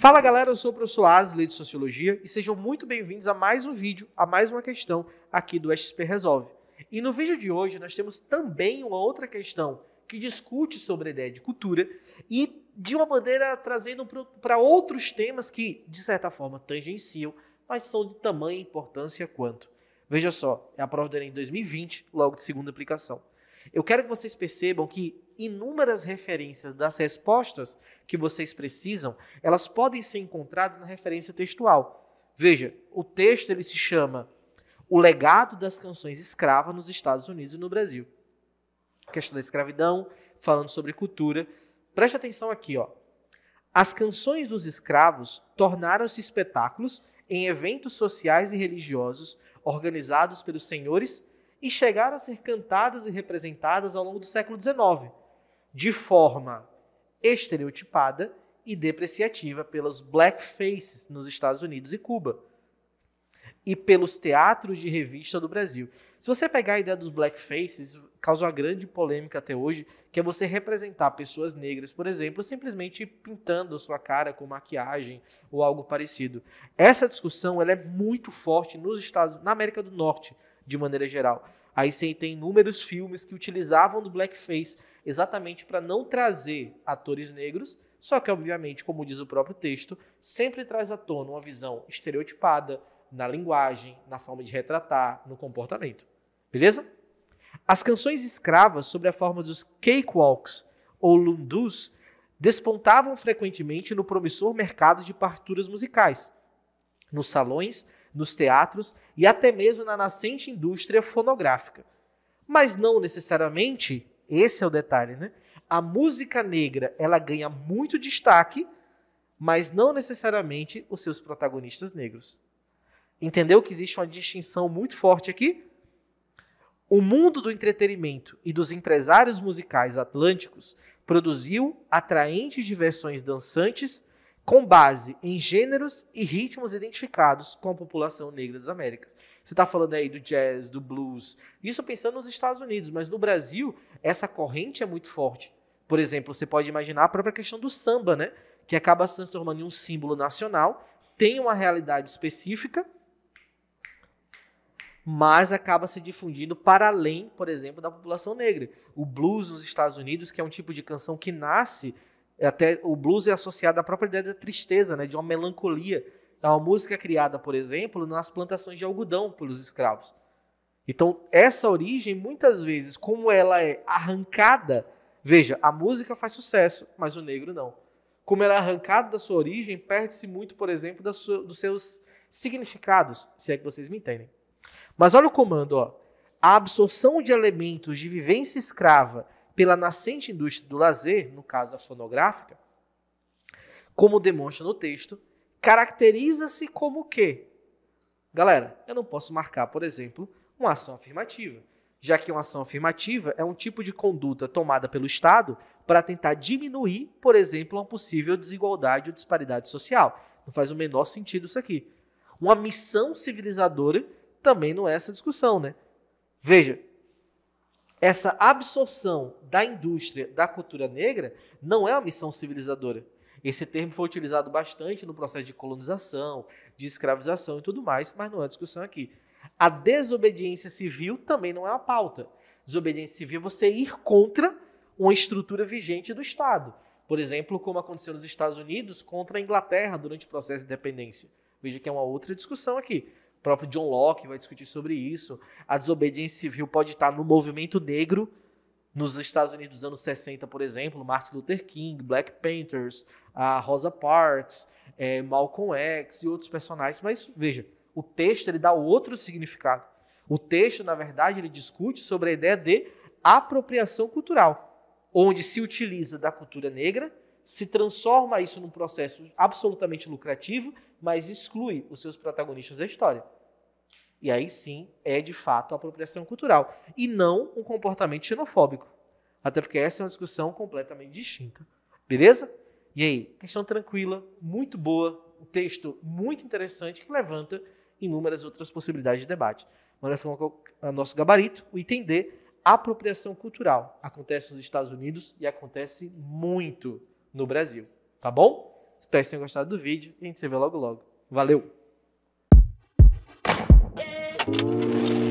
Fala galera, eu sou o professor Asley de Sociologia e sejam muito bem-vindos a mais um vídeo, a mais uma questão aqui do XP Resolve. E no vídeo de hoje nós temos também uma outra questão que discute sobre a ideia de cultura e de uma maneira trazendo para outros temas que, de certa forma, tangenciam, mas são de tamanha importância quanto. Veja só, é a prova do Enem 2020, logo de segunda aplicação. Eu quero que vocês percebam que inúmeras referências das respostas que vocês precisam, elas podem ser encontradas na referência textual. Veja, o texto ele se chama O legado das canções escravas nos Estados Unidos e no Brasil. A questão da escravidão, falando sobre cultura. Preste atenção aqui, ó. As canções dos escravos tornaram-se espetáculos em eventos sociais e religiosos organizados pelos senhores e chegaram a ser cantadas e representadas ao longo do século XIX, de forma estereotipada e depreciativa pelas blackfaces nos Estados Unidos e Cuba e pelos teatros de revista do Brasil. Se você pegar a ideia dos blackfaces, causa uma grande polêmica até hoje, que é você representar pessoas negras, por exemplo, simplesmente pintando sua cara com maquiagem ou algo parecido. Essa discussão ela é muito forte nos Estados, na América do Norte, de maneira geral. Aí você tem inúmeros filmes que utilizavam do blackface exatamente para não trazer atores negros, só que, obviamente, como diz o próprio texto, sempre traz à tona uma visão estereotipada na linguagem, na forma de retratar, no comportamento. Beleza? As canções escravas sobre a forma dos cakewalks ou lundus despontavam frequentemente no promissor mercado de partituras musicais, nos salões nos teatros e até mesmo na nascente indústria fonográfica. Mas não necessariamente, esse é o detalhe, né? A música negra, ela ganha muito destaque, mas não necessariamente os seus protagonistas negros. Entendeu que existe uma distinção muito forte aqui? O mundo do entretenimento e dos empresários musicais atlânticos produziu atraentes diversões dançantes com base em gêneros e ritmos identificados com a população negra das Américas. Você está falando aí do jazz, do blues, isso pensando nos Estados Unidos, mas no Brasil essa corrente é muito forte. Por exemplo, você pode imaginar a própria questão do samba, né? que acaba se transformando em um símbolo nacional, tem uma realidade específica, mas acaba se difundindo para além, por exemplo, da população negra. O blues nos Estados Unidos, que é um tipo de canção que nasce é até o blues é associado à própria ideia da tristeza, né, de uma melancolia. É então, uma música criada, por exemplo, nas plantações de algodão pelos escravos. Então, essa origem, muitas vezes, como ela é arrancada, veja, a música faz sucesso, mas o negro não. Como ela é arrancada da sua origem, perde-se muito, por exemplo, sua, dos seus significados, se é que vocês me entendem. Mas olha o comando, ó. A absorção de elementos de vivência escrava pela nascente indústria do lazer, no caso da fonográfica, como demonstra no texto, caracteriza-se como quê? Galera, eu não posso marcar, por exemplo, uma ação afirmativa, já que uma ação afirmativa é um tipo de conduta tomada pelo Estado para tentar diminuir, por exemplo, uma possível desigualdade ou disparidade social. Não faz o menor sentido isso aqui. Uma missão civilizadora também não é essa discussão, né? Veja, essa absorção da indústria da cultura negra não é uma missão civilizadora. Esse termo foi utilizado bastante no processo de colonização, de escravização e tudo mais, mas não é discussão aqui. A desobediência civil também não é uma pauta. Desobediência civil é você ir contra uma estrutura vigente do Estado. Por exemplo, como aconteceu nos Estados Unidos contra a Inglaterra durante o processo de independência. Veja que é uma outra discussão aqui. O próprio John Locke vai discutir sobre isso. A desobediência civil pode estar no movimento negro nos Estados Unidos dos anos 60, por exemplo, Martin Luther King, Black Panthers, a Rosa Parks, é, Malcolm X e outros personagens. Mas veja, o texto ele dá outro significado. O texto, na verdade, ele discute sobre a ideia de apropriação cultural, onde se utiliza da cultura negra, se transforma isso num processo absolutamente lucrativo, mas exclui os seus protagonistas da história. E aí sim é de fato apropriação cultural e não um comportamento xenofóbico. Até porque essa é uma discussão completamente distinta. Beleza? E aí, questão tranquila, muito boa, um texto muito interessante que levanta inúmeras outras possibilidades de debate. Mas nós falamos o nosso gabarito, o item D, apropriação cultural. Acontece nos Estados Unidos e acontece muito no Brasil. Tá bom? Espero que tenham gostado do vídeo e a gente se vê logo logo. Valeu! Música